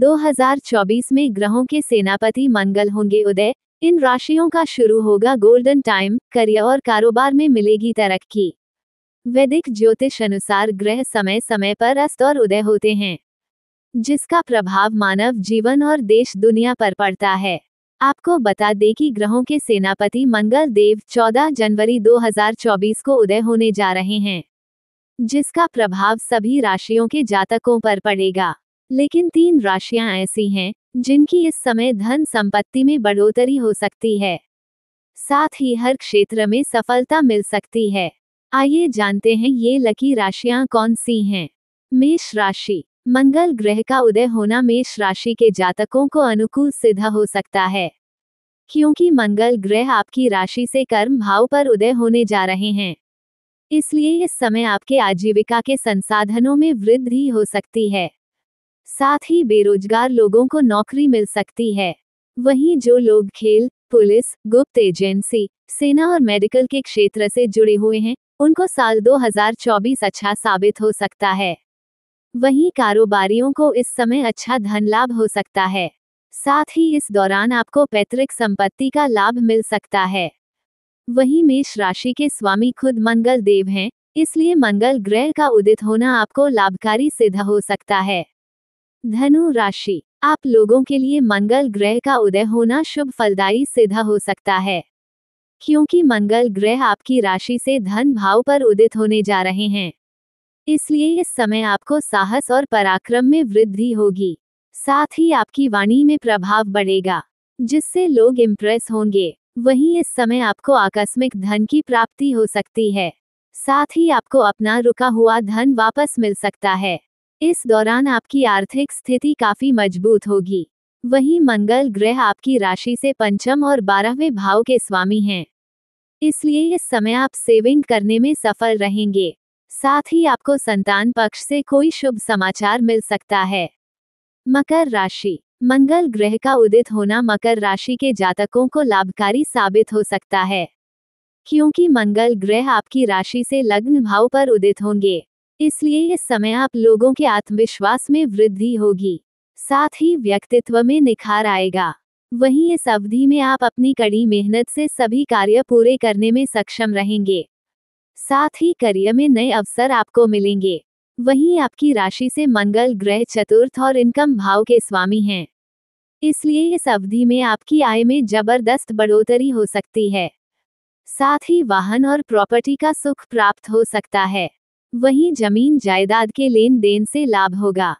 2024 में ग्रहों के सेनापति मंगल होंगे उदय इन राशियों का शुरू होगा गोल्डन टाइम करियर और कारोबार में मिलेगी तरक्की वैदिक ज्योतिष अनुसार ग्रह समय समय पर अस्त और उदय होते हैं जिसका प्रभाव मानव जीवन और देश दुनिया पर पड़ता है आपको बता दें कि ग्रहों के सेनापति मंगल देव 14 जनवरी 2024 को उदय होने जा रहे हैं जिसका प्रभाव सभी राशियों के जातकों पर पड़ेगा लेकिन तीन राशियां ऐसी हैं जिनकी इस समय धन संपत्ति में बढ़ोतरी हो सकती है साथ ही हर क्षेत्र में सफलता मिल सकती है आइए जानते हैं ये लकी राशियां कौन सी हैं मेष राशि मंगल ग्रह का उदय होना मेष राशि के जातकों को अनुकूल सिद्ध हो सकता है क्योंकि मंगल ग्रह आपकी राशि से कर्म भाव पर उदय होने जा रहे हैं इसलिए इस समय आपके आजीविका के संसाधनों में वृद्धि हो सकती है साथ ही बेरोजगार लोगों को नौकरी मिल सकती है वहीं जो लोग खेल पुलिस गुप्त एजेंसी सेना और मेडिकल के क्षेत्र से जुड़े हुए हैं उनको साल 2024 अच्छा साबित हो सकता है वहीं कारोबारियों को इस समय अच्छा धन लाभ हो सकता है साथ ही इस दौरान आपको पैतृक संपत्ति का लाभ मिल सकता है वहीं मेष राशि के स्वामी खुद मंगल देव हैं इसलिए मंगल ग्रह का उदित होना आपको लाभकारी सिद्ध हो सकता है धनु राशि आप लोगों के लिए मंगल ग्रह का उदय होना शुभ फलदायी सिद्ध हो सकता है क्योंकि मंगल ग्रह आपकी राशि से धन भाव पर उदित होने जा रहे हैं इसलिए इस समय आपको साहस और पराक्रम में वृद्धि होगी साथ ही आपकी वाणी में प्रभाव बढ़ेगा जिससे लोग इम्प्रेस होंगे वहीं इस समय आपको आकस्मिक धन की प्राप्ति हो सकती है साथ ही आपको अपना रुका हुआ धन वापस मिल सकता है इस दौरान आपकी आर्थिक स्थिति काफी मजबूत होगी वहीं मंगल ग्रह आपकी राशि से पंचम और बारहवें भाव के स्वामी हैं इसलिए इस समय आप सेविंग करने में सफल रहेंगे साथ ही आपको संतान पक्ष से कोई शुभ समाचार मिल सकता है मकर राशि मंगल ग्रह का उदित होना मकर राशि के जातकों को लाभकारी साबित हो सकता है क्योंकि मंगल ग्रह आपकी राशि से लग्न भाव पर उदित होंगे इसलिए इस समय आप लोगों के आत्मविश्वास में वृद्धि होगी साथ ही व्यक्तित्व में निखार आएगा वहीं इस अवधि में आप अपनी कड़ी मेहनत से सभी कार्य पूरे करने में सक्षम रहेंगे साथ ही करियर में नए अवसर आपको मिलेंगे वहीं आपकी राशि से मंगल ग्रह चतुर्थ और इनकम भाव के स्वामी हैं इसलिए इस अवधि में आपकी आय में जबरदस्त बढ़ोतरी हो सकती है साथ ही वाहन और प्रॉपर्टी का सुख प्राप्त हो सकता है वहीं जमीन जायदाद के लेन देन से लाभ होगा